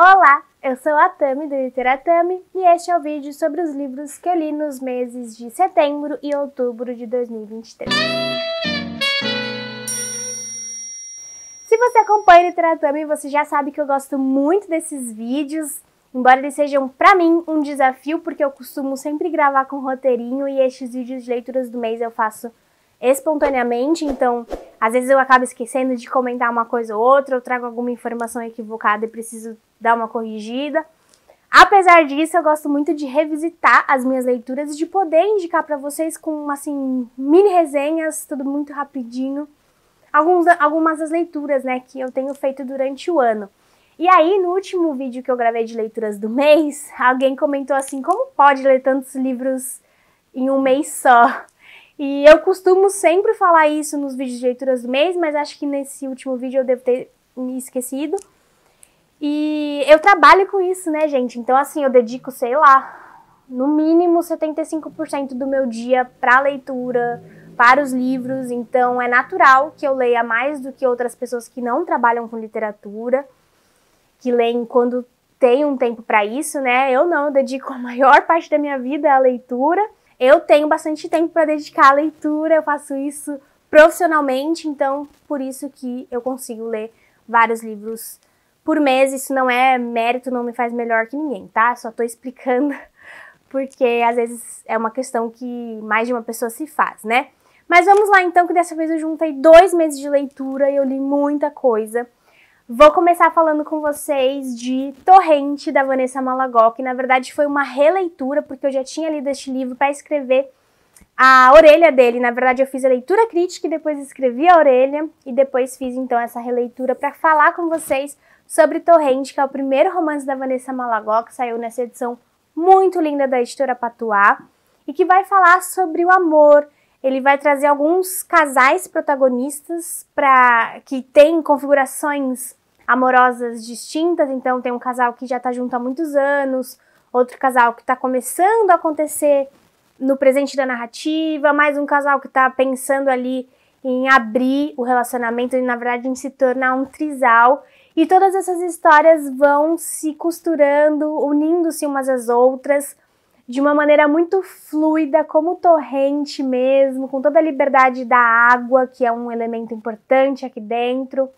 Olá, eu sou a Tami do Literatami e este é o vídeo sobre os livros que eu li nos meses de setembro e outubro de 2023. Se você acompanha o Literatami, você já sabe que eu gosto muito desses vídeos, embora eles sejam para mim um desafio, porque eu costumo sempre gravar com roteirinho e estes vídeos de leituras do mês eu faço espontaneamente, então às vezes eu acabo esquecendo de comentar uma coisa ou outra, eu trago alguma informação equivocada e preciso dar uma corrigida. Apesar disso, eu gosto muito de revisitar as minhas leituras e de poder indicar para vocês com assim mini resenhas, tudo muito rapidinho, alguns, algumas das leituras, né, que eu tenho feito durante o ano. E aí, no último vídeo que eu gravei de leituras do mês, alguém comentou assim: "Como pode ler tantos livros em um mês só?" E eu costumo sempre falar isso nos vídeos de leituras do mês, mas acho que nesse último vídeo eu devo ter me esquecido. E eu trabalho com isso, né, gente? Então, assim, eu dedico, sei lá, no mínimo 75% do meu dia para leitura, para os livros. Então, é natural que eu leia mais do que outras pessoas que não trabalham com literatura, que leem quando tem um tempo para isso, né? Eu não, eu dedico a maior parte da minha vida à leitura. Eu tenho bastante tempo para dedicar à leitura, eu faço isso profissionalmente, então por isso que eu consigo ler vários livros por mês. Isso não é mérito, não me faz melhor que ninguém, tá? Só tô explicando porque às vezes é uma questão que mais de uma pessoa se faz, né? Mas vamos lá então, que dessa vez eu juntei dois meses de leitura e eu li muita coisa. Vou começar falando com vocês de Torrente, da Vanessa Malagó, que na verdade foi uma releitura, porque eu já tinha lido este livro para escrever a orelha dele. Na verdade, eu fiz a leitura crítica e depois escrevi a orelha, e depois fiz então essa releitura para falar com vocês sobre Torrente, que é o primeiro romance da Vanessa Malagó, que saiu nessa edição muito linda da editora Patuá, e que vai falar sobre o amor, ele vai trazer alguns casais protagonistas para que têm configurações amorosas distintas, então tem um casal que já tá junto há muitos anos, outro casal que tá começando a acontecer no presente da narrativa, mais um casal que tá pensando ali em abrir o relacionamento e na verdade em se tornar um trisal. E todas essas histórias vão se costurando, unindo-se umas às outras de uma maneira muito fluida, como torrente mesmo, com toda a liberdade da água, que é um elemento importante aqui dentro.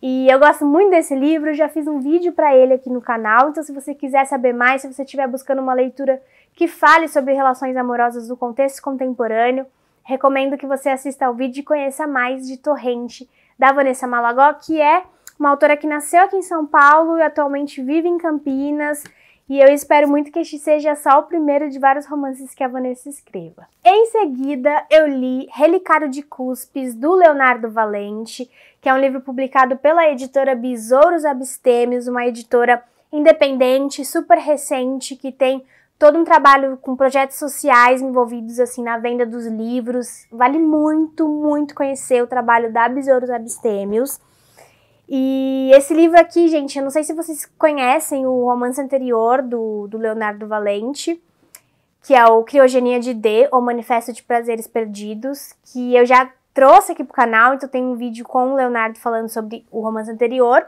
E eu gosto muito desse livro, já fiz um vídeo para ele aqui no canal, então se você quiser saber mais, se você estiver buscando uma leitura que fale sobre relações amorosas do contexto contemporâneo, recomendo que você assista ao vídeo e conheça mais de Torrente, da Vanessa Malagó, que é uma autora que nasceu aqui em São Paulo e atualmente vive em Campinas, e eu espero muito que este seja só o primeiro de vários romances que a Vanessa escreva. Em seguida, eu li Relicário de Cuspes, do Leonardo Valente, que é um livro publicado pela editora Besouros Abstêmios, uma editora independente, super recente, que tem todo um trabalho com projetos sociais envolvidos assim na venda dos livros. Vale muito, muito conhecer o trabalho da Besouros Abstêmios. E esse livro aqui, gente, eu não sei se vocês conhecem o romance anterior do, do Leonardo Valente, que é o Criogenia de D, ou Manifesto de Prazeres Perdidos, que eu já trouxe aqui pro canal, então tem um vídeo com o Leonardo falando sobre o romance anterior,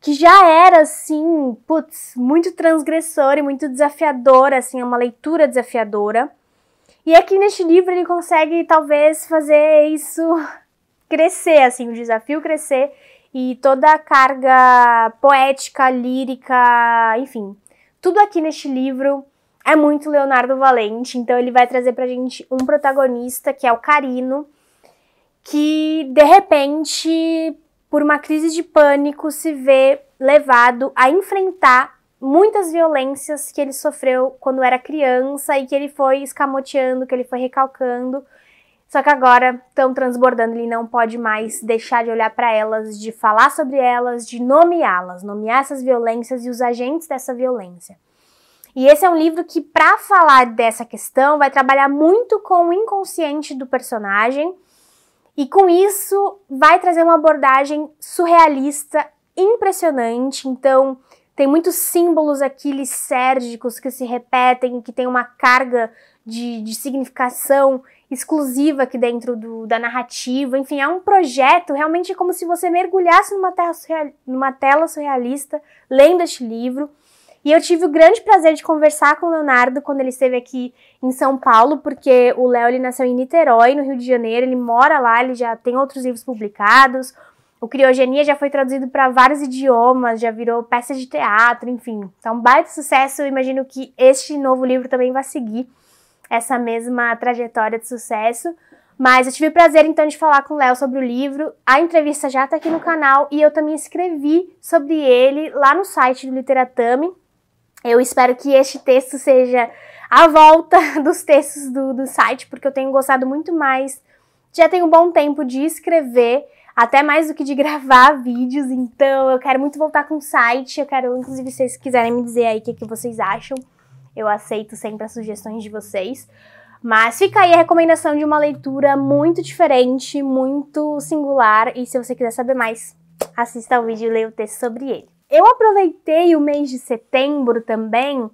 que já era, assim, putz, muito transgressor e muito desafiador, assim, é uma leitura desafiadora. E aqui neste livro ele consegue, talvez, fazer isso crescer, assim, o desafio crescer e toda a carga poética, lírica, enfim. Tudo aqui neste livro é muito Leonardo Valente, então ele vai trazer pra gente um protagonista, que é o Carino, que de repente, por uma crise de pânico, se vê levado a enfrentar muitas violências que ele sofreu quando era criança e que ele foi escamoteando, que ele foi recalcando só que agora estão transbordando, ele não pode mais deixar de olhar para elas, de falar sobre elas, de nomeá-las, nomear essas violências e os agentes dessa violência. E esse é um livro que, para falar dessa questão, vai trabalhar muito com o inconsciente do personagem e, com isso, vai trazer uma abordagem surrealista impressionante. Então, tem muitos símbolos aqui lisérgicos que se repetem, que tem uma carga de, de significação exclusiva aqui dentro do, da narrativa. Enfim, é um projeto realmente como se você mergulhasse numa, surreal, numa tela surrealista lendo este livro. E eu tive o grande prazer de conversar com o Leonardo quando ele esteve aqui em São Paulo, porque o Léo nasceu em Niterói, no Rio de Janeiro, ele mora lá, ele já tem outros livros publicados. O Criogenia já foi traduzido para vários idiomas, já virou peça de teatro, enfim. Tá então, um baita sucesso, eu imagino que este novo livro também vai seguir essa mesma trajetória de sucesso. Mas eu tive o prazer então de falar com o Léo sobre o livro. A entrevista já está aqui no canal e eu também escrevi sobre ele lá no site do Literatame. Eu espero que este texto seja a volta dos textos do, do site, porque eu tenho gostado muito mais. Já tenho um bom tempo de escrever, até mais do que de gravar vídeos, então eu quero muito voltar com o site. Eu quero, inclusive, se vocês quiserem me dizer aí o que, que vocês acham. Eu aceito sempre as sugestões de vocês. Mas fica aí a recomendação de uma leitura muito diferente, muito singular, e se você quiser saber mais, assista ao vídeo e leia o texto sobre ele. Eu aproveitei o mês de setembro também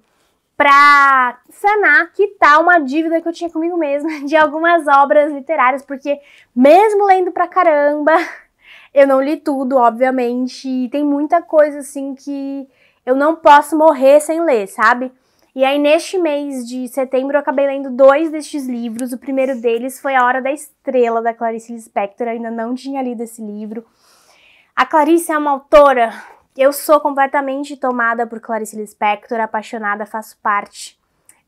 para sanar, que tal tá uma dívida que eu tinha comigo mesma de algumas obras literárias, porque mesmo lendo pra caramba, eu não li tudo, obviamente, e tem muita coisa assim que eu não posso morrer sem ler, sabe? E aí, neste mês de setembro, eu acabei lendo dois destes livros. O primeiro deles foi A Hora da Estrela, da Clarice Lispector. Eu ainda não tinha lido esse livro. A Clarice é uma autora. Eu sou completamente tomada por Clarice Lispector, apaixonada, faço parte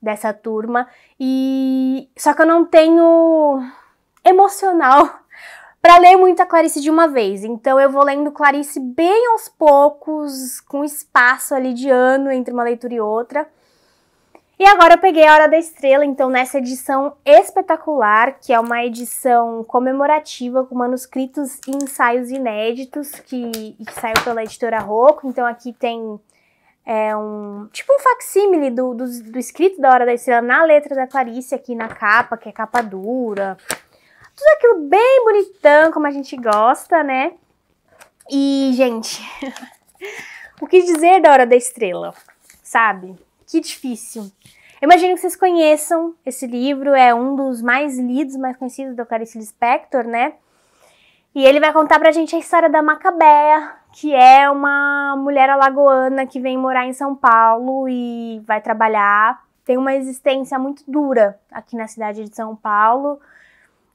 dessa turma. E só que eu não tenho emocional para ler a Clarice de uma vez. Então eu vou lendo Clarice bem aos poucos, com espaço ali de ano entre uma leitura e outra. E agora eu peguei a Hora da Estrela, então nessa edição espetacular, que é uma edição comemorativa com manuscritos e ensaios inéditos, que, que saiu pela editora Rocco, então aqui tem é, um tipo um facsímile do, do, do escrito da Hora da Estrela na letra da Clarice, aqui na capa, que é capa dura, tudo aquilo bem bonitão, como a gente gosta, né? E, gente, o que dizer da Hora da Estrela, sabe? Que difícil. Eu imagino que vocês conheçam esse livro, é um dos mais lidos, mais conhecidos da Clarice Lispector, né? E ele vai contar pra gente a história da Macabeia, que é uma mulher alagoana que vem morar em São Paulo e vai trabalhar. Tem uma existência muito dura aqui na cidade de São Paulo.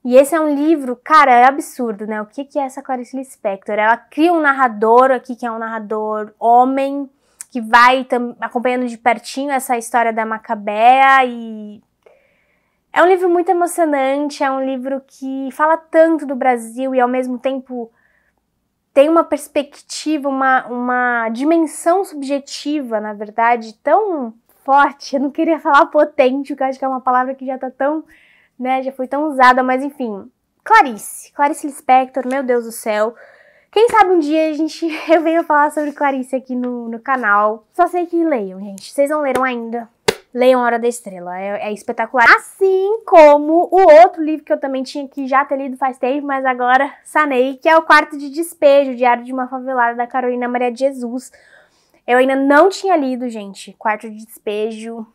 E esse é um livro, cara, é absurdo, né? O que, que é essa Clarice Lispector? Ela cria um narrador aqui, que é um narrador homem, que vai acompanhando de pertinho essa história da Macabea e é um livro muito emocionante, é um livro que fala tanto do Brasil e ao mesmo tempo tem uma perspectiva, uma, uma dimensão subjetiva, na verdade, tão forte. Eu não queria falar potente, porque acho que é uma palavra que já tá tão, né, já foi tão usada, mas enfim. Clarice, Clarice Lispector, meu Deus do céu. Quem sabe um dia a gente eu venho falar sobre Clarice aqui no, no canal. Só sei que leiam, gente. Vocês não leram ainda? Leiam Hora da Estrela, é, é, espetacular. Assim como o outro livro que eu também tinha que já ter lido faz tempo, mas agora sanei, que é O Quarto de Despejo, Diário de uma Favelada da Carolina Maria de Jesus. Eu ainda não tinha lido, gente, Quarto de Despejo,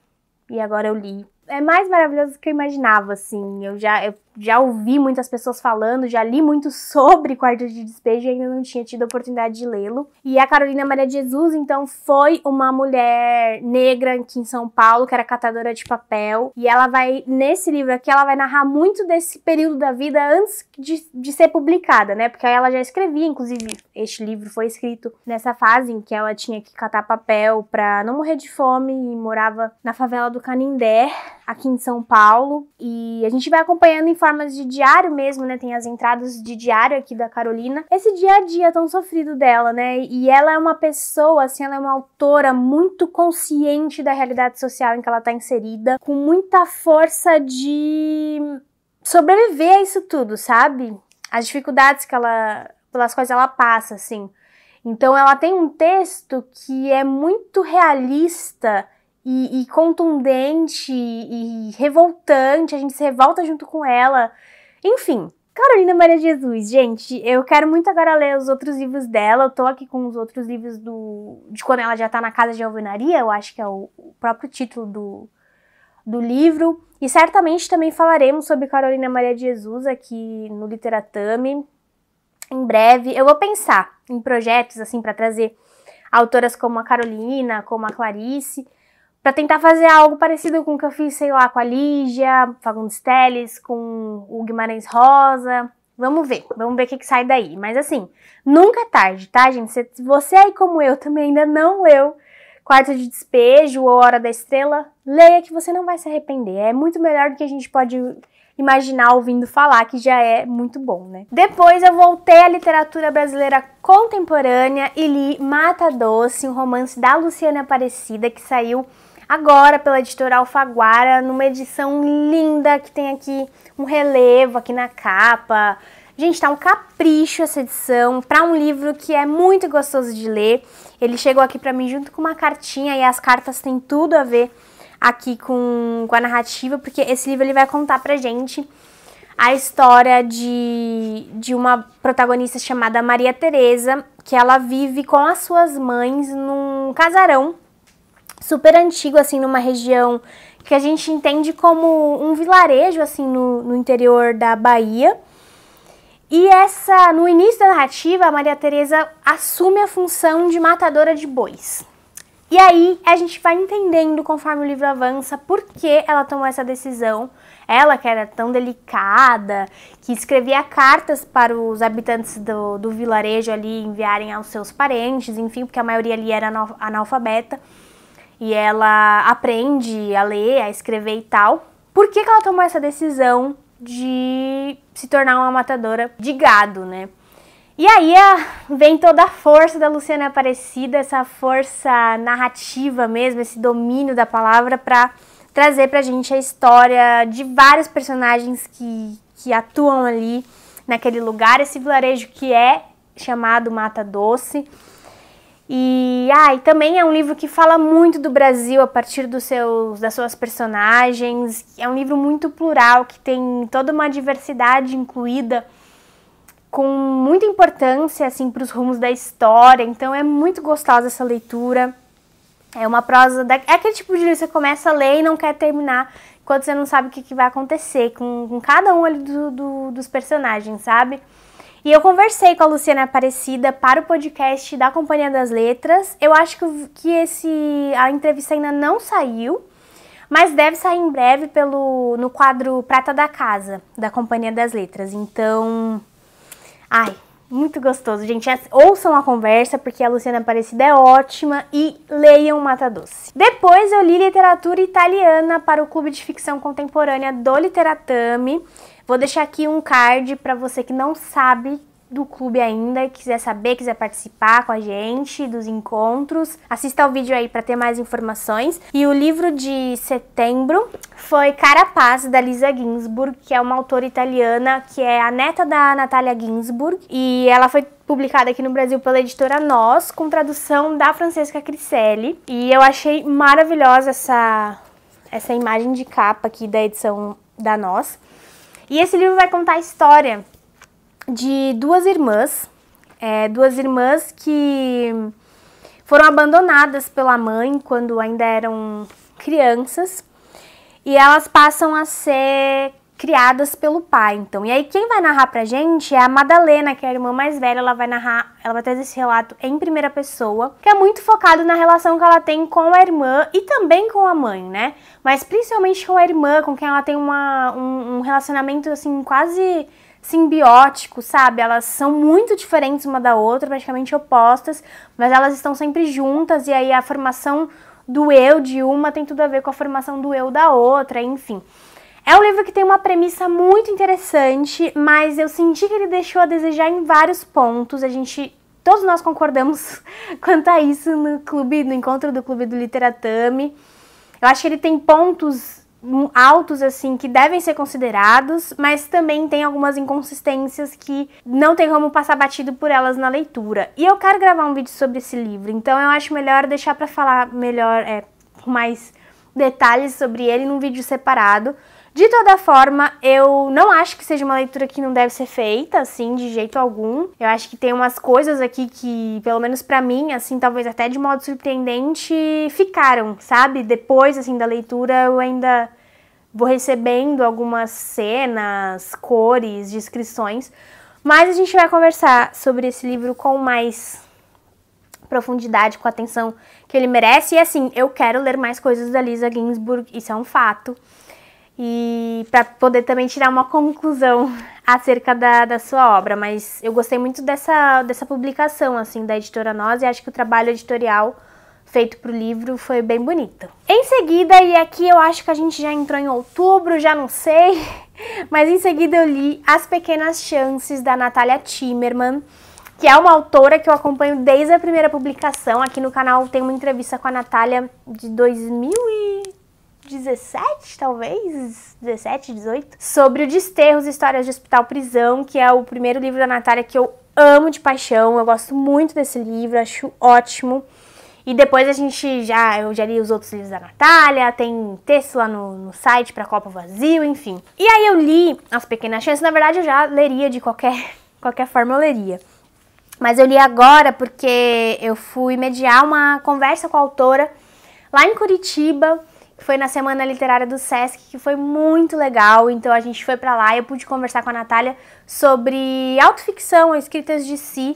e agora eu li. É mais maravilhoso do que eu imaginava, assim. Eu já eu já ouvi muitas pessoas falando, já li muito sobre Quarto de Despejo e ainda não tinha tido a oportunidade de lê-lo. E a Carolina Maria de Jesus, então, foi uma mulher negra aqui em São Paulo, que era catadora de papel. E ela vai, nesse livro aqui, ela vai narrar muito desse período da vida antes de, de ser publicada, né? Porque aí ela já escrevia, inclusive, este livro foi escrito nessa fase em que ela tinha que catar papel para não morrer de fome e morava na favela do Canindé, aqui em São Paulo. E a gente vai acompanhando em formas de diário mesmo, né? Tem as entradas de diário aqui da Carolina. Esse dia a dia tão sofrido dela, né? E ela é uma pessoa, assim, ela é uma autora muito consciente da realidade social em que ela tá inserida, com muita força de sobreviver a isso tudo, sabe? As dificuldades que ela pelas quais ela passa, assim. Então ela tem um texto que é muito realista e, e contundente e revoltante, a gente se revolta junto com ela. Enfim, Carolina Maria Jesus, gente, eu quero muito agora ler os outros livros dela. Eu tô aqui com os outros livros do de quando ela já tá na casa de alvenaria, eu acho que é o, o próprio título do, do livro. E certamente também falaremos sobre Carolina Maria Jesus aqui no Literatame. Em breve, eu vou pensar em projetos assim para trazer autoras como a Carolina, como a Clarice, para tentar fazer algo parecido com o que eu fiz, sei lá, com a Lígia, Fagundes Teles, com o Guimarães Rosa. Vamos ver, vamos ver o que, que sai daí. Mas assim, nunca é tarde, tá, gente? Se você aí como eu também ainda não leu Quarto de Despejo ou Hora da Estrela, leia que você não vai se arrepender. É muito melhor do que a gente pode imaginar ouvindo falar, que já é muito bom, né? Depois eu voltei à literatura brasileira contemporânea e li Mata Doce, um romance da Luciana Aparecida que saiu agora pela editora Alfaguara, numa edição linda que tem aqui um relevo aqui na capa. Gente, tá um capricho essa edição para um livro que é muito gostoso de ler. Ele chegou aqui para mim junto com uma cartinha e as cartas têm tudo a ver aqui com, com a narrativa, porque esse livro ele vai contar pra gente a história de, de uma protagonista chamada Maria Teresa, que ela vive com as suas mães num casarão super antigo, assim, numa região que a gente entende como um vilarejo, assim, no, no interior da Bahia. E essa, no início da narrativa, a Maria Teresa assume a função de matadora de bois. E aí a gente vai entendendo conforme o livro avança por que ela tomou essa decisão. Ela que era tão delicada, que escrevia cartas para os habitantes do, do vilarejo ali enviarem aos seus parentes, enfim, porque a maioria ali era analfabeta e ela aprende a ler, a escrever e tal. Por que, que ela tomou essa decisão de se tornar uma matadora de gado, né? E aí ah, vem toda a força da Luciana Aparecida, essa força narrativa mesmo, esse domínio da palavra para trazer pra gente a história de vários personagens que, que atuam ali naquele lugar, esse vilarejo que é chamado Mata Doce. E, ah, e também é um livro que fala muito do Brasil a partir dos seus, das suas personagens. É um livro muito plural, que tem toda uma diversidade incluída, com muita importância assim, para os rumos da história. Então é muito gostosa essa leitura. É uma prosa. Da... É aquele tipo de livro que você começa a ler e não quer terminar, quando você não sabe o que, que vai acontecer com, com cada um ali do, do, dos personagens, sabe? E eu conversei com a Luciana Aparecida para o podcast da Companhia das Letras. Eu acho que, esse, a entrevista ainda não saiu, mas deve sair em breve pelo, no quadro Prata da Casa, da Companhia das Letras. Então. Ai, muito gostoso, gente. Ouçam a conversa, porque a Luciana Aparecida é ótima e leiam Mata Doce. Depois eu li literatura italiana para o Clube de Ficção Contemporânea do Literatame Vou deixar aqui um card para você que não sabe do clube ainda quiser saber, quiser participar com a gente dos encontros, assista ao vídeo aí para ter mais informações. E o livro de setembro foi Carapaz da Lisa Ginsburg, que é uma autora italiana que é a neta da Natália Ginsburg e ela foi publicada aqui no Brasil pela editora Nós, com tradução da Francesca Criselli. E eu achei maravilhosa essa essa imagem de capa aqui da edição da Nós. E esse livro vai contar a história de duas irmãs, é, duas irmãs que foram abandonadas pela mãe quando ainda eram crianças e elas passam a ser criadas pelo pai, então. E aí quem vai narrar pra gente é a Madalena, que é a irmã mais velha, ela vai narrar, ela vai trazer esse relato em primeira pessoa, que é muito focado na relação que ela tem com a irmã e também com a mãe, né? Mas principalmente com a irmã, com quem ela tem uma, um, um relacionamento, assim, quase simbiótico, sabe? Elas são muito diferentes uma da outra, praticamente opostas, mas elas estão sempre juntas e aí a formação do eu de uma tem tudo a ver com a formação do eu da outra, enfim. É um livro que tem uma premissa muito interessante, mas eu senti que ele deixou a desejar em vários pontos. A gente todos nós concordamos quanto a isso no clube, no encontro do clube do Literatame. Eu acho que ele tem pontos hum, altos assim que devem ser considerados, mas também tem algumas inconsistências que não tem como passar batido por elas na leitura. E eu quero gravar um vídeo sobre esse livro, então eu acho melhor deixar para falar melhor, é, mais detalhes sobre ele num vídeo separado, de toda forma, eu não acho que seja uma leitura que não deve ser feita, assim, de jeito algum. Eu acho que tem umas coisas aqui que, pelo menos para mim, assim, talvez até de modo surpreendente, ficaram, sabe? Depois, assim, da leitura, eu ainda vou recebendo algumas cenas, cores, descrições. Mas a gente vai conversar sobre esse livro com mais profundidade, com a atenção que ele merece. E assim, eu quero ler mais coisas da Lisa Ginsburg, isso é um fato e para poder também tirar uma conclusão acerca da, da sua obra. Mas eu gostei muito dessa, dessa publicação assim da editora Nós e acho que o trabalho editorial feito para o livro foi bem bonito. Em seguida, e aqui eu acho que a gente já entrou em outubro, já não sei, mas em seguida eu li As Pequenas Chances da Natália Timmerman, que é uma autora que eu acompanho desde a primeira publicação. Aqui no canal tem uma entrevista com a Natália de 2000 e 17, talvez, 17, 18, sobre o Desterros Histórias de Hospital Prisão, que é o primeiro livro da Natália que eu amo de paixão, eu gosto muito desse livro, acho ótimo. E depois a gente já, eu já li os outros livros da Natália, tem texto lá no, no site para Copa Vazio, enfim. E aí eu li As Pequenas Chances, na verdade eu já leria de qualquer, qualquer forma, eu leria. Mas eu li agora porque eu fui mediar uma conversa com a autora lá em Curitiba, foi na Semana Literária do SESC, que foi muito legal. Então a gente foi para lá e eu pude conversar com a Natália sobre autoficção, escritas de si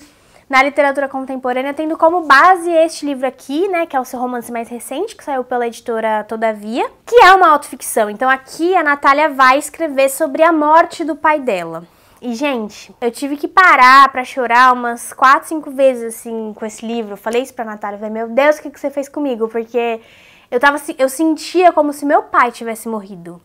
na literatura contemporânea, tendo como base este livro aqui, né, que é o seu romance mais recente, que saiu pela editora Todavia, que é uma autoficção. Então aqui a Natália vai escrever sobre a morte do pai dela. E, gente, eu tive que parar para chorar umas 4, 5 vezes, assim, com esse livro. Eu falei isso pra Natália, eu falei, meu Deus, o que, que você fez comigo? Porque eu, tava, eu sentia como se meu pai tivesse morrido.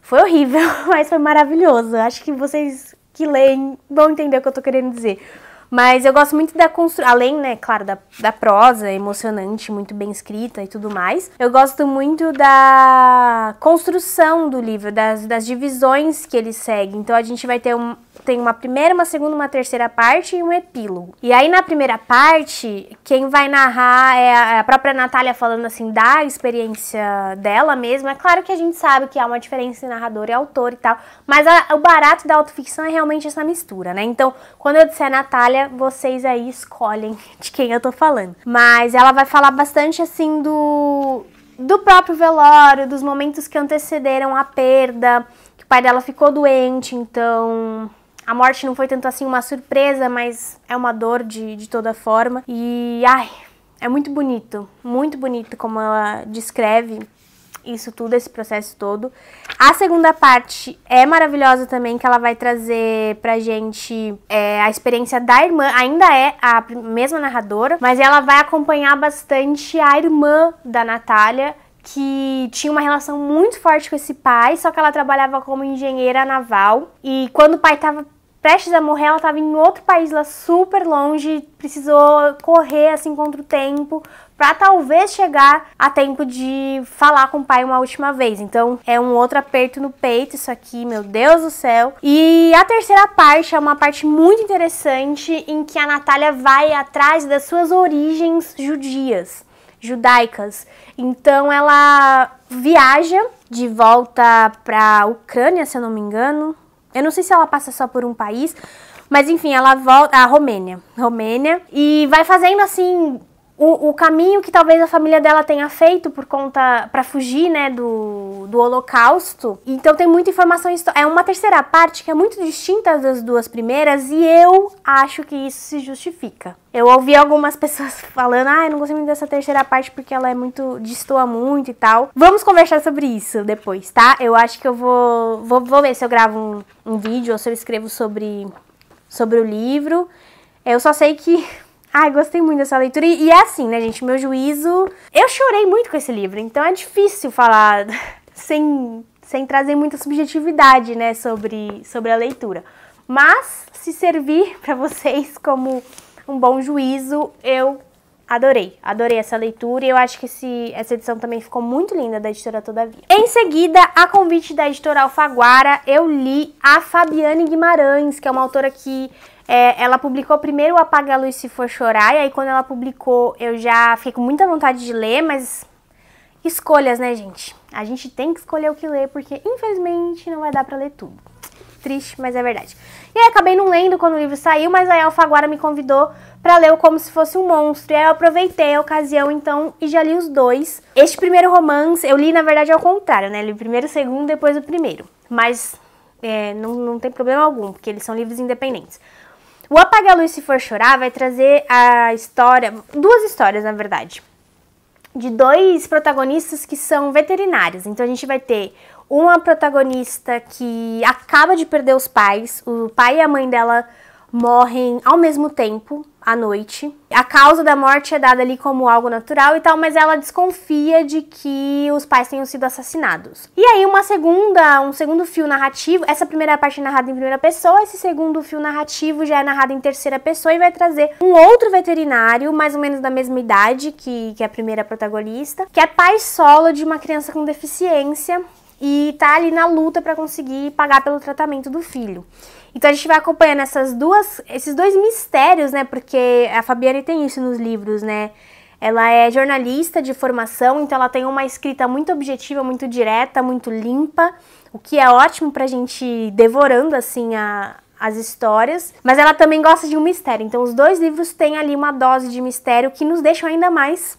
Foi horrível, mas foi maravilhoso. Acho que vocês que leem vão entender o que eu tô querendo dizer. Mas eu gosto muito da construção, além, né, claro, da, da prosa emocionante, muito bem escrita e tudo mais, eu gosto muito da construção do livro, das, das divisões que ele segue. Então a gente vai ter um, tem uma primeira, uma segunda, uma terceira parte e um epílogo. E aí na primeira parte, quem vai narrar é, é a própria Natália falando assim da experiência dela mesma. É claro que a gente sabe que há uma diferença entre narrador e autor e tal, mas a, o barato da autoficção é realmente essa mistura, né? Então, quando eu disser Natália, vocês aí escolhem de quem eu tô falando. Mas ela vai falar bastante assim do do próprio velório, dos momentos que antecederam a perda, que o pai dela ficou doente, então a morte não foi tanto assim uma surpresa, mas é uma dor de, de toda forma. E ai, é muito bonito, muito bonito como ela descreve isso tudo, esse processo todo. A segunda parte é maravilhosa também, que ela vai trazer pra gente é, a experiência da irmã, ainda é a mesma narradora, mas ela vai acompanhar bastante a irmã da Natália. Que tinha uma relação muito forte com esse pai, só que ela trabalhava como engenheira naval. E quando o pai tava prestes a morrer, ela estava em outro país lá super longe, precisou correr assim contra o tempo para talvez chegar a tempo de falar com o pai uma última vez. Então é um outro aperto no peito isso aqui, meu Deus do céu. E a terceira parte é uma parte muito interessante em que a Natália vai atrás das suas origens judias, judaicas. Então ela viaja de volta para Ucrânia, se eu não me engano, eu não sei se ela passa só por um país, mas enfim, ela volta. A Romênia. Romênia. E vai fazendo assim o, o, caminho que talvez a família dela tenha feito por conta para fugir, né, do, do Holocausto. Então tem muita informação é uma terceira parte que é muito distinta das duas primeiras e eu acho que isso se justifica. Eu ouvi algumas pessoas falando: "Ah, eu não gostei muito dessa terceira parte porque ela é muito distoa muito e tal". Vamos conversar sobre isso depois, tá? Eu acho que eu vou vou, vou ver se eu gravo um, um vídeo ou se eu escrevo sobre sobre o livro. Eu só sei que Ai, gostei muito dessa leitura. E, é assim, né, gente? Meu juízo. Eu chorei muito com esse livro, então é difícil falar sem, sem trazer muita subjetividade, né, sobre, sobre a leitura. Mas, se servir para vocês como um bom juízo, eu Adorei, adorei essa leitura e eu acho que esse, essa edição também ficou muito linda da editora Todavia. Em seguida, a convite da editora Alfaguara, eu li a Fabiane Guimarães, que é uma autora que é, ela publicou primeiro Apaga a Luz Se For Chorar, e aí quando ela publicou eu já fiquei com muita vontade de ler, mas escolhas, né, gente? A gente tem que escolher o que ler, porque infelizmente não vai dar pra ler tudo. Triste, mas é verdade. E aí acabei não lendo quando o livro saiu, mas aí a Alfaguara me convidou para ler o Como Se Fosse um Monstro. E aí eu aproveitei a ocasião, então, e já li os dois. Este primeiro romance, eu li, na verdade, ao contrário, né? Li o primeiro, o segundo, depois o primeiro. Mas é, não, não tem problema algum, porque eles são livros independentes. O Apaga a Luz Se For Chorar vai trazer a história, duas histórias na verdade, de dois protagonistas que são veterinários. Então a gente vai ter uma protagonista que acaba de perder os pais, o pai e a mãe dela morrem ao mesmo tempo, à noite. A causa da morte é dada ali como algo natural e tal, mas ela desconfia de que os pais tenham sido assassinados. E aí uma segunda, um segundo fio narrativo, essa primeira parte é narrada em primeira pessoa, esse segundo fio narrativo já é narrado em terceira pessoa e vai trazer um outro veterinário, mais ou menos da mesma idade que, que a primeira protagonista, que é pai solo de uma criança com deficiência e tá ali na luta para conseguir pagar pelo tratamento do filho. Então a gente vai acompanhando essas duas, esses dois mistérios, né? Porque a Fabiane tem isso nos livros, né? Ela é jornalista de formação, então ela tem uma escrita muito objetiva, muito direta, muito limpa, o que é ótimo pra gente ir devorando assim a, as histórias, mas ela também gosta de um mistério. Então os dois livros têm ali uma dose de mistério que nos deixam ainda mais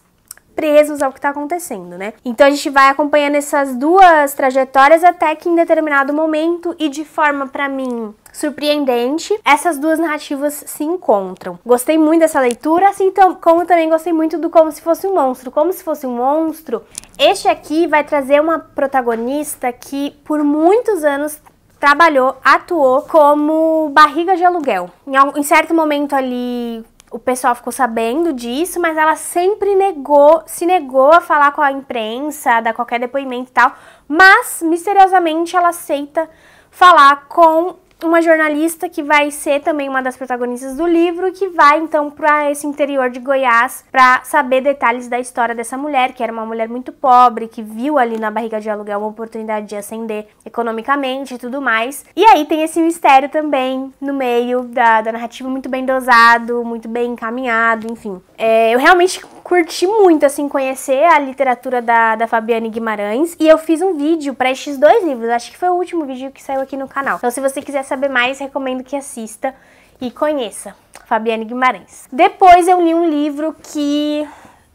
presos ao que está acontecendo, né? Então a gente vai acompanhando essas duas trajetórias até que em determinado momento e de forma para mim surpreendente, essas duas narrativas se encontram. Gostei muito dessa leitura, assim como também gostei muito do Como Se Fosse um Monstro. Como Se Fosse um Monstro, este aqui vai trazer uma protagonista que por muitos anos trabalhou, atuou como barriga de aluguel. Em, certo momento ali, o pessoal ficou sabendo disso, mas ela sempre negou, se negou a falar com a imprensa, dar qualquer depoimento e tal. Mas, misteriosamente, ela aceita falar com uma jornalista que vai ser também uma das protagonistas do livro, que vai então para esse interior de Goiás para saber detalhes da história dessa mulher, que era uma mulher muito pobre, que viu ali na barriga de aluguel uma oportunidade de ascender economicamente e tudo mais. E aí tem esse mistério também no meio da, da narrativa, muito bem dosado, muito bem encaminhado, enfim. É, eu realmente curti muito, assim, conhecer a literatura da, da Fabiane Guimarães e eu fiz um vídeo para estes dois livros, acho que foi o último vídeo que saiu aqui no canal. Então, se você quiser saber mais, recomendo que assista e conheça Fabiane Guimarães. Depois eu li um livro que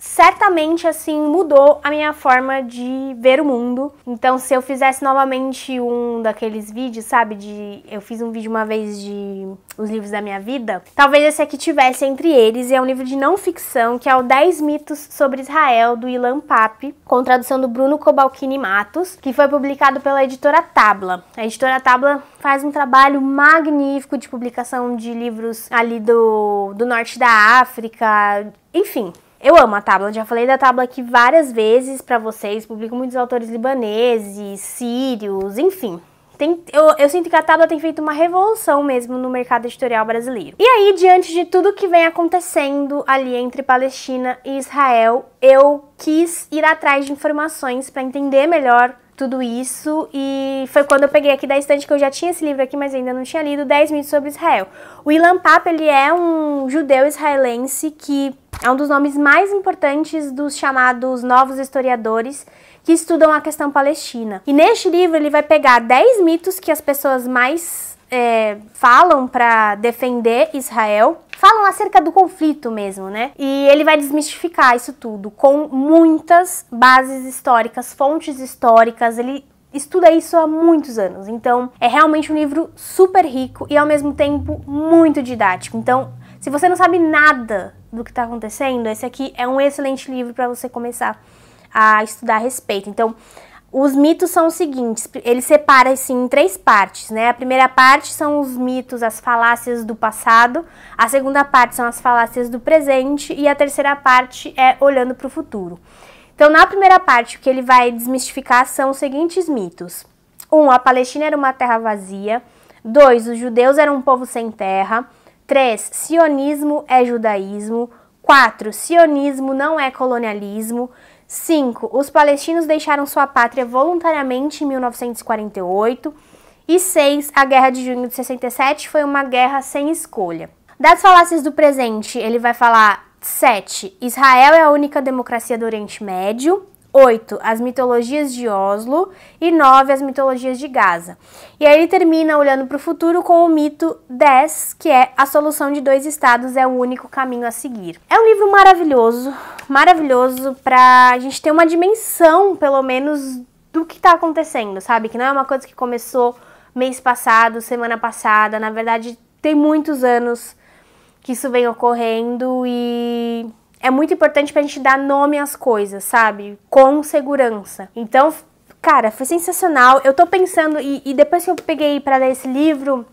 certamente assim mudou a minha forma de ver o mundo. Então, se eu fizesse novamente um daqueles vídeos, sabe, de eu fiz um vídeo uma vez de os livros da minha vida, talvez esse aqui tivesse entre eles, e é um livro de não ficção que é o 10 mitos sobre Israel do Ilan Pape, com tradução do Bruno Cobalcini Matos, que foi publicado pela editora Tabla. A editora Tabla faz um trabalho magnífico de publicação de livros ali do, do norte da África, enfim, eu amo a tábua, já falei da tábua aqui várias vezes para vocês, publico muitos autores libaneses, sírios, enfim. Tem, eu, eu, sinto que a tábua tem feito uma revolução mesmo no mercado editorial brasileiro. E aí, diante de tudo que vem acontecendo ali entre Palestina e Israel, eu quis ir atrás de informações para entender melhor tudo isso. E foi quando eu peguei aqui da estante que eu já tinha esse livro aqui, mas ainda não tinha lido, 10 mitos sobre Israel. O Ilan Papa, ele é um judeu israelense que é um dos nomes mais importantes dos chamados novos historiadores que estudam a questão palestina. E neste livro ele vai pegar 10 mitos que as pessoas mais é, falam para defender Israel falam acerca do conflito mesmo, né? E ele vai desmistificar isso tudo com muitas bases históricas, fontes históricas. Ele estuda isso há muitos anos. Então, é realmente um livro super rico e ao mesmo tempo muito didático. Então, se você não sabe nada do que está acontecendo, esse aqui é um excelente livro para você começar a estudar a respeito. Então, os mitos são os seguintes, ele separa assim em três partes, né? A primeira parte são os mitos, as falácias do passado, a segunda parte são as falácias do presente e a terceira parte é olhando para o futuro. Então, na primeira parte, o que ele vai desmistificar são os seguintes mitos: 1. Um, a Palestina era uma terra vazia. 2. Os judeus eram um povo sem terra. 3. Sionismo é judaísmo. 4. Sionismo não é colonialismo. 5. Os palestinos deixaram sua pátria voluntariamente em 1948. E 6. A Guerra de Junho de 67 foi uma guerra sem escolha. Das falácias do presente, ele vai falar 7. Israel é a única democracia do Oriente Médio. 8, as mitologias de Oslo, e 9, as mitologias de Gaza. E aí ele termina olhando para o futuro com o mito 10, que é a solução de dois estados é o único caminho a seguir. É um livro maravilhoso, maravilhoso para a gente ter uma dimensão, pelo menos, do que está acontecendo, sabe? Que não é uma coisa que começou mês passado, semana passada, na verdade tem muitos anos que isso vem ocorrendo e é muito importante pra gente dar nome às coisas, sabe? Com segurança. Então, cara, foi sensacional. Eu tô pensando, e, e depois que eu peguei para ler esse livro,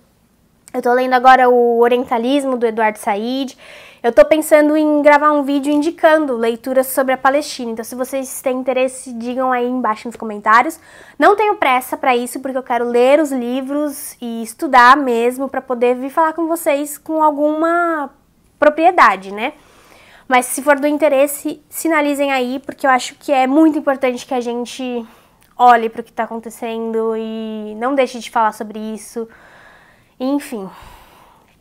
eu tô lendo agora o Orientalismo do Eduardo Said. Eu tô pensando em gravar um vídeo indicando leituras sobre a Palestina. Então, se vocês têm interesse, digam aí embaixo nos comentários. Não tenho pressa para isso, porque eu quero ler os livros e estudar mesmo para poder vir falar com vocês com alguma propriedade, né? Mas se for do interesse, sinalizem aí, porque eu acho que é muito importante que a gente olhe para o que está acontecendo e não deixe de falar sobre isso. Enfim,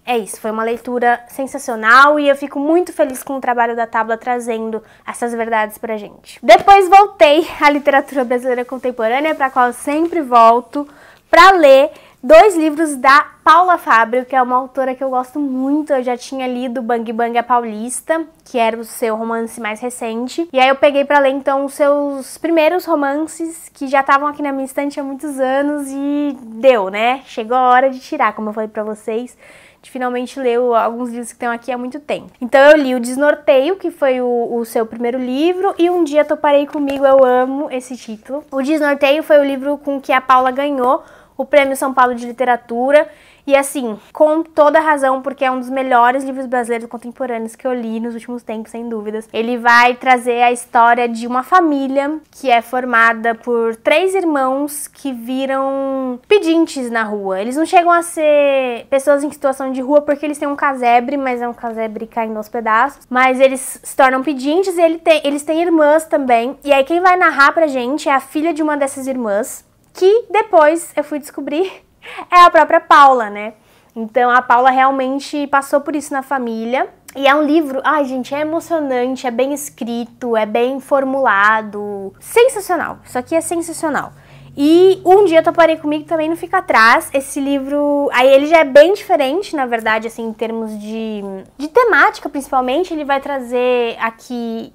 é isso. Foi uma leitura sensacional e eu fico muito feliz com o trabalho da Tábua trazendo essas verdades para a gente. Depois voltei à literatura brasileira contemporânea, para a qual sempre volto, para ler dois livros da Paula Fábio, que é uma autora que eu gosto muito. Eu já tinha lido Bang Bang a Paulista, que era o seu romance mais recente. E aí eu peguei para ler então os seus primeiros romances que já estavam aqui na minha estante há muitos anos e deu, né? Chegou a hora de tirar, como eu falei para vocês de finalmente ler alguns livros que estão aqui há muito tempo. Então eu li o Desnorteio, que foi o, o, seu primeiro livro, e Um Dia Toparei Comigo, eu amo esse título. O Desnorteio foi o livro com que a Paula ganhou o Prêmio São Paulo de Literatura. E assim, com toda razão, porque é um dos melhores livros brasileiros contemporâneos que eu li nos últimos tempos, sem dúvidas. Ele vai trazer a história de uma família que é formada por três irmãos que viram pedintes na rua. Eles não chegam a ser pessoas em situação de rua porque eles têm um casebre, mas é um casebre caindo aos pedaços. Mas eles se tornam pedintes e ele tem, eles têm irmãs também. E aí quem vai narrar pra gente é a filha de uma dessas irmãs, que depois eu fui descobrir é a própria Paula, né? Então a Paula realmente passou por isso na família. E é um livro, ai gente, é emocionante, é bem escrito, é bem formulado. Sensacional, isso aqui é sensacional. E Um Dia eu Toparei Comigo também não fica atrás. Esse livro, aí ele já é bem diferente, na verdade, assim, em termos de, de temática, principalmente. Ele vai trazer aqui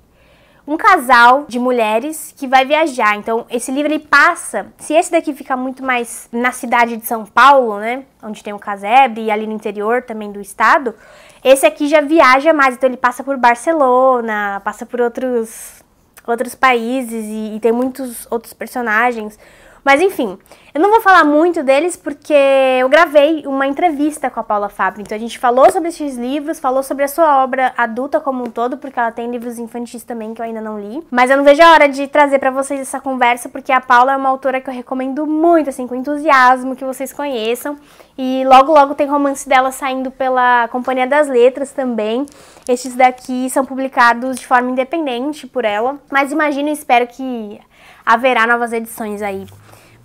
um casal de mulheres que vai viajar. Então, esse livro ele passa. Se esse daqui fica muito mais na cidade de São Paulo, né? Onde tem o casebre e ali no interior também do estado. Esse aqui já viaja mais, então ele passa por Barcelona, passa por outros, outros países e, e tem muitos outros personagens. Mas enfim, eu não vou falar muito deles porque eu gravei uma entrevista com a Paula Fábio, então a gente falou sobre esses livros, falou sobre a sua obra adulta como um todo, porque ela tem livros infantis também que eu ainda não li, mas eu não vejo a hora de trazer para vocês essa conversa porque a Paula é uma autora que eu recomendo muito, assim, com entusiasmo que vocês conheçam. E logo logo tem romance dela saindo pela Companhia das Letras também. Estes daqui são publicados de forma independente por ela, mas imagino e espero que haverá novas edições aí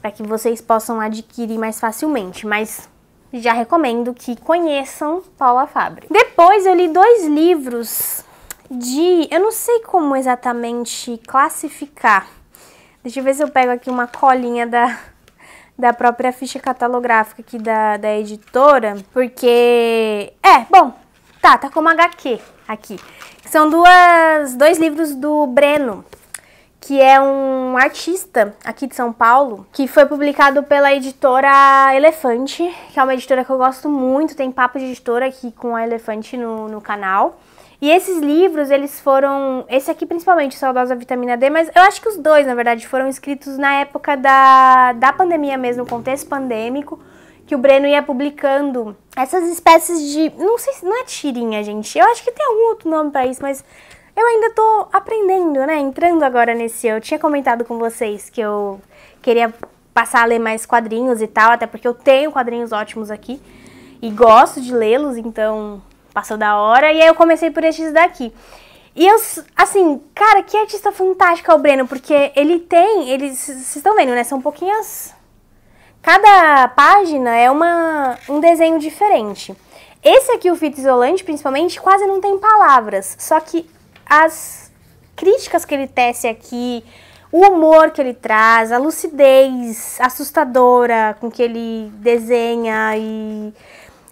para que vocês possam adquirir mais facilmente, mas já recomendo que conheçam Paula Fabre. Depois eu li dois livros de, eu não sei como exatamente classificar. Deixa eu ver se eu pego aqui uma colinha da da própria ficha catalográfica aqui da, da editora, porque é, bom, tá, tá como HQ aqui. São duas dois livros do Breno, que é um artista aqui de São Paulo, que foi publicado pela editora Elefante, que é uma editora que eu gosto muito, tem papo de editora aqui com a Elefante no, no canal. E esses livros, eles foram. Esse aqui, principalmente, Saudosa Vitamina D, mas eu acho que os dois, na verdade, foram escritos na época da, da pandemia mesmo, contexto pandêmico, que o Breno ia publicando essas espécies de. Não sei se. Não é tirinha, gente. Eu acho que tem algum outro nome para isso, mas eu ainda tô aprendendo, né? Entrando agora nesse. Eu tinha comentado com vocês que eu queria passar a ler mais quadrinhos e tal, até porque eu tenho quadrinhos ótimos aqui e gosto de lê-los, então passou da hora. E aí eu comecei por estes daqui. E eu, assim, cara, que artista fantástica é o Breno, porque ele tem, eles, vocês estão vendo, né? São pouquinhas. Cada página é uma, um desenho diferente. Esse aqui, o fito isolante, principalmente, quase não tem palavras. Só que as críticas que ele tece aqui, o humor que ele traz, a lucidez assustadora com que ele desenha e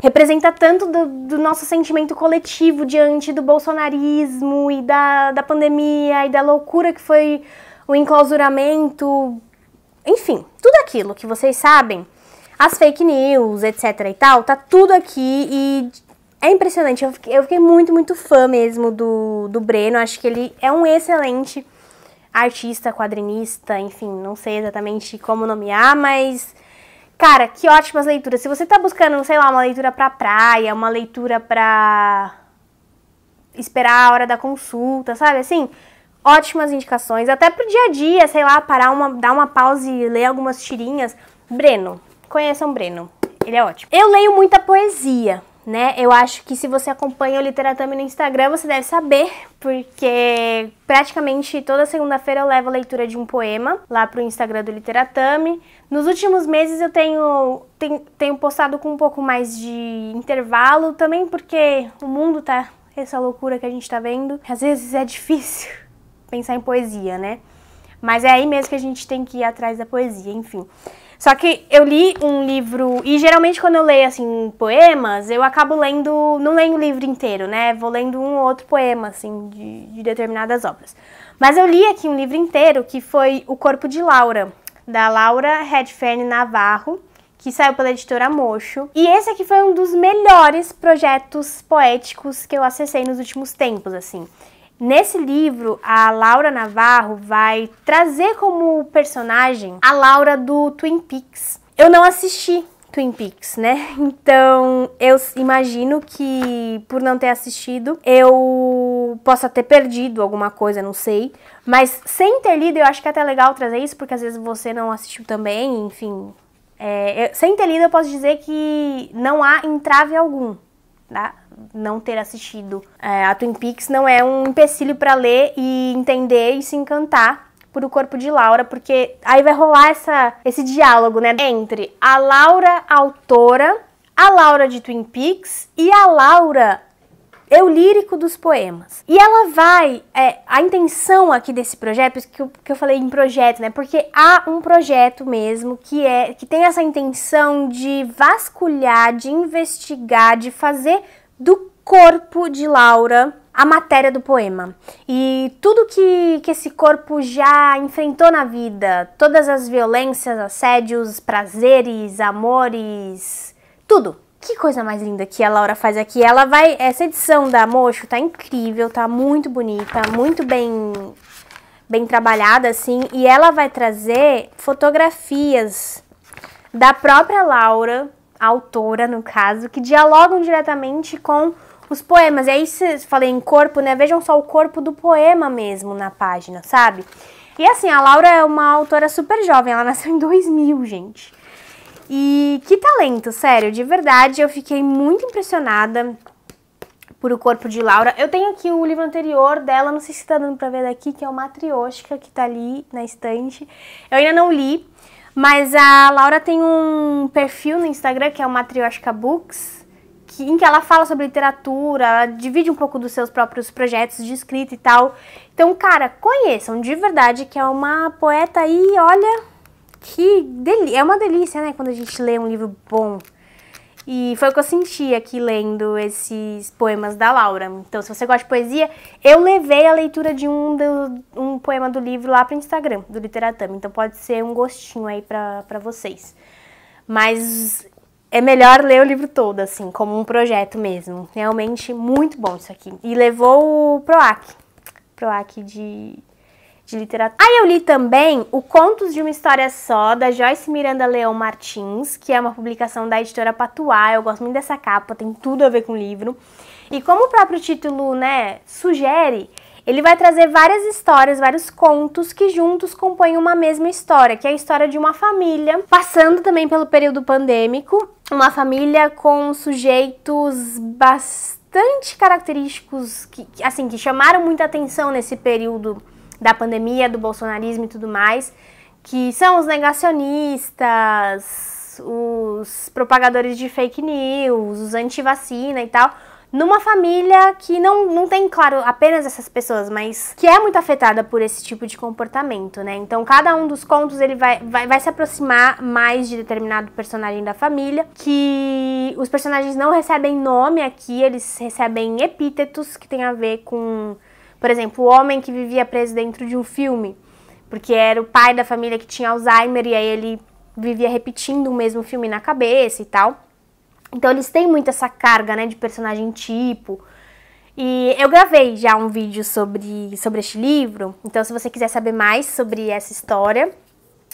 representa tanto do, do, nosso sentimento coletivo diante do bolsonarismo e da, da pandemia e da loucura que foi o enclausuramento, enfim, tudo aquilo que vocês sabem, as fake news, etc e tal, tá tudo aqui e é impressionante, eu fiquei, eu fiquei, muito, muito fã mesmo do, do Breno. Acho que ele é um excelente artista, quadrinista, enfim, não sei exatamente como nomear, mas. Cara, que ótimas leituras. Se você tá buscando, sei lá, uma leitura pra praia, uma leitura pra esperar a hora da consulta, sabe? Assim, ótimas indicações. Até pro dia a dia, sei lá, parar uma, dar uma pausa e ler algumas tirinhas. Breno, conheçam Breno. Ele é ótimo. Eu leio muita poesia, né? Eu acho que se você acompanha o Literatame no Instagram, você deve saber, porque praticamente toda segunda-feira eu levo a leitura de um poema lá pro Instagram do Literatame. Nos últimos meses eu tenho, tenho, tenho postado com um pouco mais de intervalo, também porque o mundo tá essa loucura que a gente tá vendo. Às vezes é difícil pensar em poesia, né? Mas é aí mesmo que a gente tem que ir atrás da poesia, enfim. Só que eu li um livro, e geralmente quando eu leio assim poemas, eu acabo lendo, não leio o livro inteiro, né? Vou lendo um ou outro poema assim de, de determinadas obras. Mas eu li aqui um livro inteiro que foi O Corpo de Laura, da Laura Redfern Navarro, que saiu pela editora Mocho. E esse aqui foi um dos melhores projetos poéticos que eu acessei nos últimos tempos, assim. Nesse livro, a Laura Navarro vai trazer como personagem a Laura do Twin Peaks. Eu não assisti Twin Peaks, né? Então eu imagino que por não ter assistido, eu possa ter perdido alguma coisa, não sei. Mas sem ter lido, eu acho que é até legal trazer isso, porque às vezes você não assistiu também, enfim. É, eu, sem ter lido, eu posso dizer que não há entrave algum, tá? não ter assistido é, a Twin Peaks não é um empecilho para ler e entender e se encantar por o corpo de Laura, porque aí vai rolar essa, esse diálogo, né, entre a Laura autora, a Laura de Twin Peaks e a Laura eu lírico dos poemas. E ela vai. É, a intenção aqui desse projeto, que eu, que eu falei em projeto, né? Porque há um projeto mesmo que é que tem essa intenção de vasculhar, de investigar, de fazer do corpo de Laura a matéria do poema. E tudo que, que esse corpo já enfrentou na vida, todas as violências, assédios, prazeres, amores, tudo. Que coisa mais linda que a Laura faz aqui. Ela vai. Essa edição da Mocho tá incrível, tá muito bonita, muito bem bem trabalhada assim, e ela vai trazer fotografias da própria Laura autora, no caso, que dialogam diretamente com os poemas. E aí, se falei em corpo, né? Vejam só o corpo do poema mesmo na página, sabe? E assim, a Laura é uma autora super jovem, ela nasceu em 2000, gente. E que talento, sério, de verdade, eu fiquei muito impressionada por O Corpo de Laura. Eu tenho aqui o livro anterior dela, não sei se tá dando pra ver daqui, que é o Matrioshka, que tá ali na estante. Eu ainda não li, mas a Laura tem um perfil no Instagram que é o Matrioshka Books, que, em que ela fala sobre literatura, ela divide um pouco dos seus próprios projetos de escrita e tal. Então, cara, conheçam de verdade que é uma poeta e olha, que delícia, é uma delícia, né, quando a gente lê um livro bom. E foi o que eu senti aqui lendo esses poemas da Laura. Então, se você gosta de poesia, eu levei a leitura de um, do, um poema do livro lá para o Instagram, do Literatame. Então, pode ser um gostinho aí para vocês. Mas é melhor ler o livro todo, assim, como um projeto mesmo. Realmente muito bom isso aqui. E levou o PROAC, PROAC de de literatura. Aí eu li também o Contos de uma História Só, da Joyce Miranda Leão Martins, que é uma publicação da editora Patuá. Eu gosto muito dessa capa, tem tudo a ver com o livro. E como o próprio título, né, sugere, ele vai trazer várias histórias, vários contos que juntos compõem uma mesma história, que é a história de uma família, passando também pelo período pandêmico, uma família com sujeitos bastante característicos que assim que chamaram muita atenção nesse período da pandemia, do bolsonarismo e tudo mais, que são os negacionistas, os propagadores de fake news, os anti-vacina e tal, numa família que não, não tem, claro, apenas essas pessoas, mas que é muito afetada por esse tipo de comportamento, né? Então, cada um dos contos ele vai, vai, vai se aproximar mais de determinado personagem da família, que os personagens não recebem nome aqui, eles recebem epítetos que tem a ver com por exemplo, o homem que vivia preso dentro de um filme, porque era o pai da família que tinha Alzheimer e aí ele vivia repetindo o mesmo filme na cabeça e tal. Então eles têm muito essa carga, né, de personagem tipo. E eu gravei já um vídeo sobre, sobre este livro, então se você quiser saber mais sobre essa história,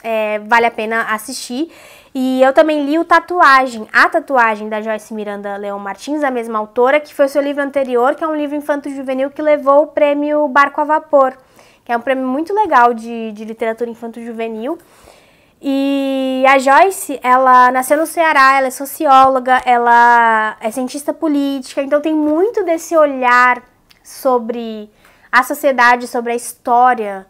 é, vale a pena assistir. E eu também li o Tatuagem, a tatuagem da Joyce Miranda Leão Martins, a mesma autora, que foi o seu livro anterior, que é um livro infanto-juvenil que levou o prêmio Barco a Vapor, que é um prêmio muito legal de, de literatura infanto-juvenil. E a Joyce, ela nasceu no Ceará, ela é socióloga, ela é cientista política, então tem muito desse olhar sobre a sociedade, sobre a história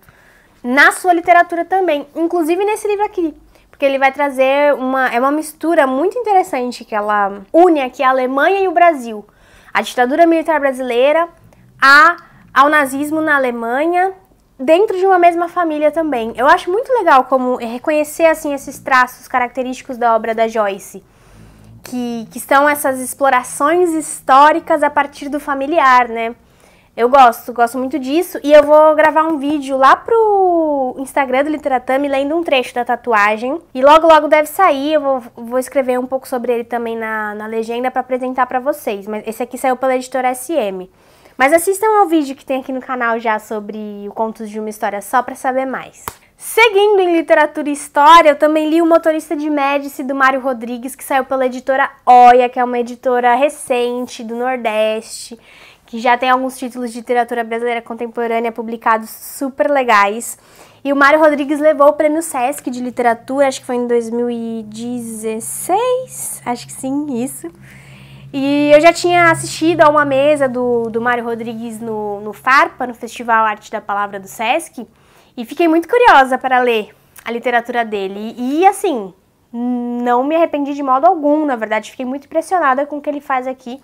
na sua literatura também, inclusive nesse livro aqui. Porque ele vai trazer uma. É uma mistura muito interessante que ela une aqui a Alemanha e o Brasil. A ditadura militar brasileira, a, ao nazismo na Alemanha, dentro de uma mesma família também. Eu acho muito legal como reconhecer assim esses traços característicos da obra da Joyce, que, que são essas explorações históricas a partir do familiar, né? Eu gosto, gosto muito disso. E eu vou gravar um vídeo lá pro Instagram do Literatame, lendo um trecho da tatuagem. E logo, logo deve sair. Eu vou, vou escrever um pouco sobre ele também na, na legenda para apresentar para vocês. Mas esse aqui saiu pela editora SM. Mas assistam ao vídeo que tem aqui no canal já sobre o Contos de uma História só para saber mais. Seguindo em literatura e história, eu também li O Motorista de Médici, do Mário Rodrigues, que saiu pela editora Oia, que é uma editora recente do Nordeste que já tem alguns títulos de literatura brasileira contemporânea publicados super legais. E o Mário Rodrigues levou o prêmio Sesc de literatura, acho que foi em 2016, acho que sim, isso. E eu já tinha assistido a uma mesa do, do Mário Rodrigues no, no FARPA, no Festival Arte da Palavra do Sesc, e fiquei muito curiosa para ler a literatura dele. E assim, não me arrependi de modo algum, na verdade, fiquei muito impressionada com o que ele faz aqui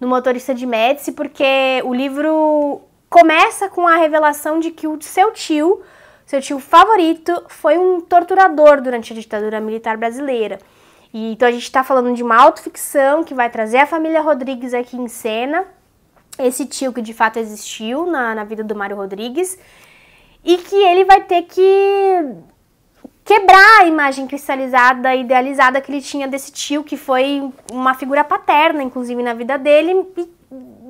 no Motorista de Médici, porque o livro começa com a revelação de que o seu tio, seu tio favorito, foi um torturador durante a ditadura militar brasileira. E, então a gente está falando de uma autoficção que vai trazer a família Rodrigues aqui em cena, esse tio que de fato existiu na, na vida do Mário Rodrigues, e que ele vai ter que quebrar a imagem cristalizada, idealizada que ele tinha desse tio, que foi uma figura paterna, inclusive, na vida dele,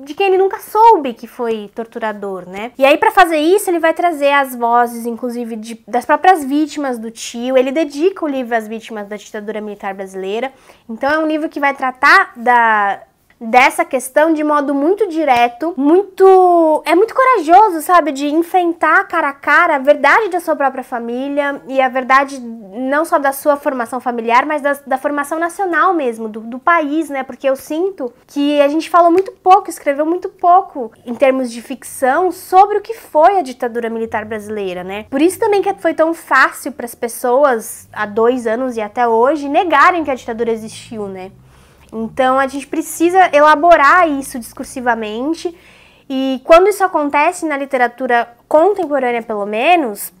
de quem ele nunca soube que foi torturador, né? E aí para fazer isso ele vai trazer as vozes, inclusive de, das próprias vítimas do tio. Ele dedica o livro às vítimas da ditadura militar brasileira. Então é um livro que vai tratar da dessa questão de modo muito direto, muito. É muito corajoso, sabe? De enfrentar cara a cara a verdade da sua própria família e a verdade não só da sua formação familiar, mas da, da formação nacional mesmo, do, do país, né? Porque eu sinto que a gente falou muito pouco, escreveu muito pouco em termos de ficção sobre o que foi a ditadura militar brasileira, né? Por isso também que foi tão fácil para as pessoas há dois anos e até hoje negarem que a ditadura existiu, né? Então a gente precisa elaborar isso discursivamente. E quando isso acontece na literatura contemporânea, pelo menos,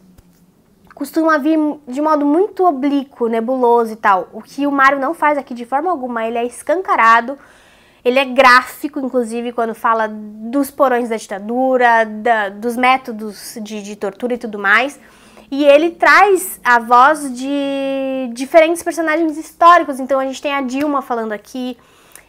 costuma vir de modo muito oblíquo, nebuloso e tal. O que o Mário não faz aqui de forma alguma, ele é escancarado, ele é gráfico, inclusive, quando fala dos porões da ditadura, da, dos métodos de, de tortura e tudo mais. E ele traz a voz de diferentes personagens históricos. Então a gente tem a Dilma falando aqui,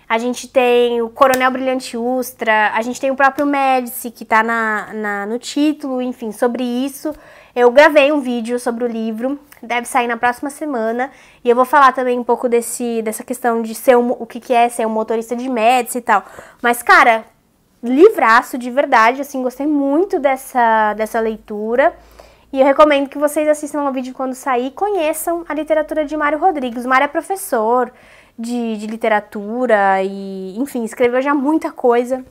a gente tem o Coronel Brilhante Ustra, a gente tem o próprio Médici que está na, na, no título, enfim, sobre isso. Eu gravei um vídeo sobre o livro, deve sair na próxima semana, e eu vou falar também um pouco desse, dessa questão de ser um, o que, que é ser um motorista de Médici e tal. Mas, cara, livraço de verdade, assim, gostei muito dessa, dessa leitura. E eu recomendo que vocês assistam ao vídeo quando sair e conheçam a literatura de Mário Rodrigues. Mário é professor de, de literatura e, enfim, escreveu já muita coisa.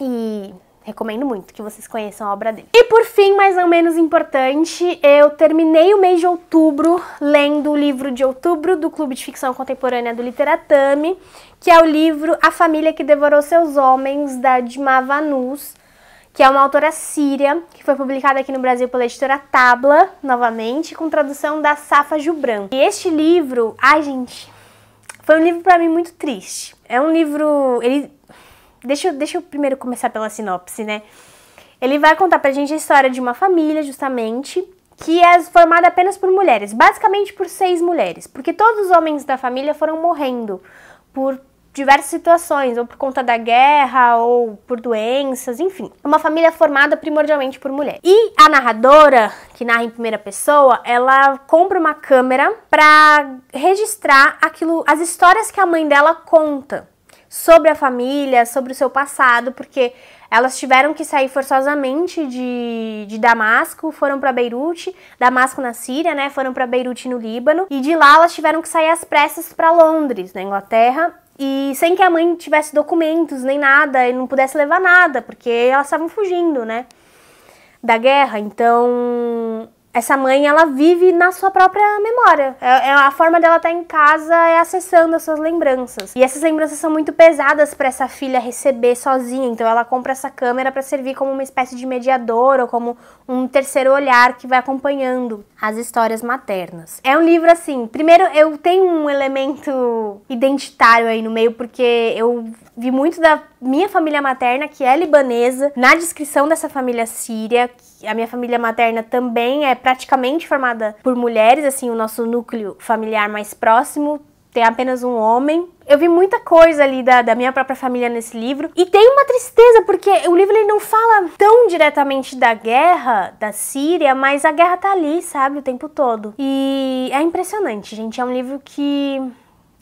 E Recomendo muito que vocês conheçam a obra dele. E por fim, mas não menos importante, eu terminei o mês de outubro lendo o livro de outubro do Clube de Ficção Contemporânea do Literatame, que é o livro A Família que Devorou Seus Homens, da Dima Vanus que é uma autora síria, que foi publicada aqui no Brasil pela editora Tabla, novamente, com tradução da Safa Jubran. E este livro, ai gente, foi um livro para mim muito triste. É um livro, ele deixa eu, deixa eu primeiro começar pela sinopse, né? Ele vai contar pra gente a história de uma família, justamente, que é formada apenas por mulheres, basicamente por seis mulheres, porque todos os homens da família foram morrendo por diversas situações, ou por conta da guerra, ou por doenças, enfim. Uma família formada primordialmente por mulheres. E a narradora, que narra em primeira pessoa, ela compra uma câmera para registrar aquilo, as histórias que a mãe dela conta sobre a família, sobre o seu passado, porque elas tiveram que sair forçosamente de, de Damasco, foram para Beirute, Damasco na Síria, né? Foram para Beirute no Líbano, e de lá elas tiveram que sair às pressas para Londres, na Inglaterra, e sem que a mãe tivesse documentos nem nada e não pudesse levar nada, porque elas estavam fugindo, né? Da guerra. Então, essa mãe ela vive na sua própria memória. É, é a forma dela estar tá em casa é acessando as suas lembranças. E essas lembranças são muito pesadas para essa filha receber sozinha. Então ela compra essa câmera para servir como uma espécie de mediador ou como um terceiro olhar que vai acompanhando as histórias maternas. É um livro assim. Primeiro eu tenho um elemento identitário aí no meio porque eu vi muito da minha família materna que é libanesa na descrição dessa família síria a minha família materna também é praticamente formada por mulheres, assim, o nosso núcleo familiar mais próximo tem apenas um homem. Eu vi muita coisa ali da, da minha própria família nesse livro. E tem uma tristeza, porque o livro ele não fala tão diretamente da guerra da Síria, mas a guerra tá ali, sabe, o tempo todo. E é impressionante, gente. É um livro que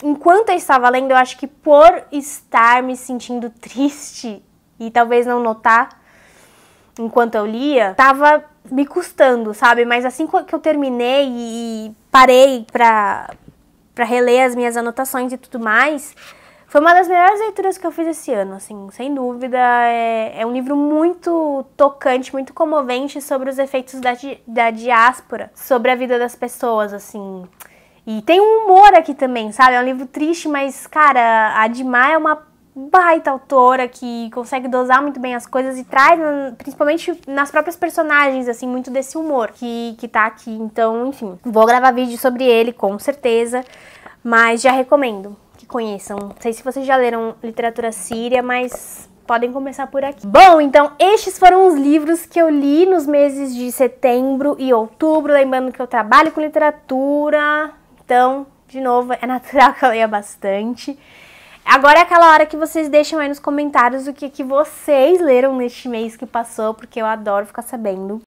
enquanto eu estava lendo, eu acho que por estar me sentindo triste e talvez não notar enquanto eu lia, tava me custando, sabe? Mas assim que eu terminei e parei pra, pra reler as minhas anotações e tudo mais, foi uma das melhores leituras que eu fiz esse ano, assim, sem dúvida. É, é um livro muito tocante, muito comovente sobre os efeitos da, da diáspora, sobre a vida das pessoas, assim. E tem um humor aqui também, sabe? É um livro triste, mas, cara, a Dimar é uma baita autora que consegue dosar muito bem as coisas e traz, principalmente nas próprias personagens, assim, muito desse humor que, que tá aqui. Então, enfim, vou gravar vídeo sobre ele, com certeza, mas já recomendo que conheçam. Não sei se vocês já leram literatura síria, mas podem começar por aqui. Bom, então estes foram os livros que eu li nos meses de setembro e outubro, lembrando que eu trabalho com literatura, então, de novo, é natural que eu leia bastante. Agora é aquela hora que vocês deixam aí nos comentários o que, que vocês leram neste mês que passou, porque eu adoro ficar sabendo.